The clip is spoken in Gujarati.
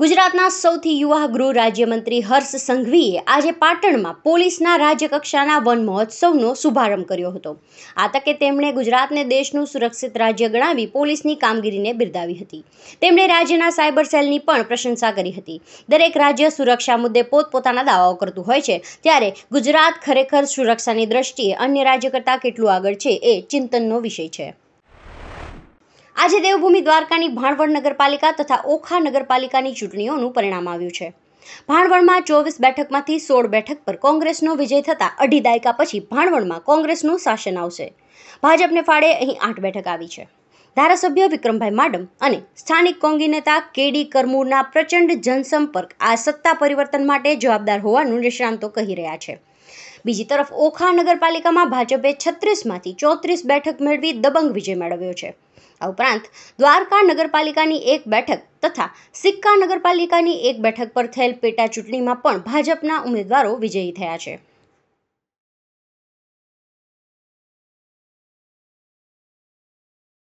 ગુજરાતના સૌથી યુવા ગૃહ રાજ્યમંત્રી હર્ષ સંઘવીએ આજે પાટણમાં પોલીસના રાજ્યકક્ષાના વન મહોત્સવનો શુભારંભ કર્યો હતો આ તકે તેમણે ગુજરાતને દેશનું સુરક્ષિત રાજ્ય ગણાવી પોલીસની કામગીરીને બિરદાવી હતી તેમણે રાજ્યના સાયબર સેલની પણ પ્રશંસા કરી હતી દરેક રાજ્ય સુરક્ષા મુદ્દે પોતપોતાના દાવાઓ કરતું હોય છે ત્યારે ગુજરાત ખરેખર સુરક્ષાની દ્રષ્ટિએ અન્ય રાજ્ય કરતાં કેટલું આગળ છે એ ચિંતનનો વિષય છે આજે દેવભૂમિ દ્વારકાની ભાણવડ નગરપાલિકા તથા ઓખા નગરપાલિકાની ચૂંટણીઓનું પરિણામ આવ્યું છે ભાણવડમાં ચોવીસ બેઠકમાંથી સોળ બેઠક પર કોંગ્રેસનો વિજય થતાં અઢી દાયકા પછી ભાણવડમાં કોંગ્રેસનું શાસન આવશે ભાજપને ફાળે અહીં આઠ બેઠક આવી છે ધારાસભ્ય વિક્રમભાઈ માડમ અને સ્થાનિક કોંગી નેતા કેડી કરમૂરના પ્રચંડ જનસંપર્ક આ સત્તા પરિવર્તન માટે જવાબદાર હોવાનું નિષ્ણાંતો કહી રહ્યા છે બીજી તરફ ઓખા નગરપાલિકામાં ભાજપે છત્રીસમાંથી ચોત્રીસ બેઠક મેળવી દબંગ વિજય મેળવ્યો છે આ ઉપરાંત દ્વારકા નગરપાલિકાની એક બેઠક તથા સિક્કા નગરપાલિકાની એક બેઠક પર થયેલ પેટા ચૂંટણીમાં પણ ભાજપના ઉમેદવારો વિજયી થયા છે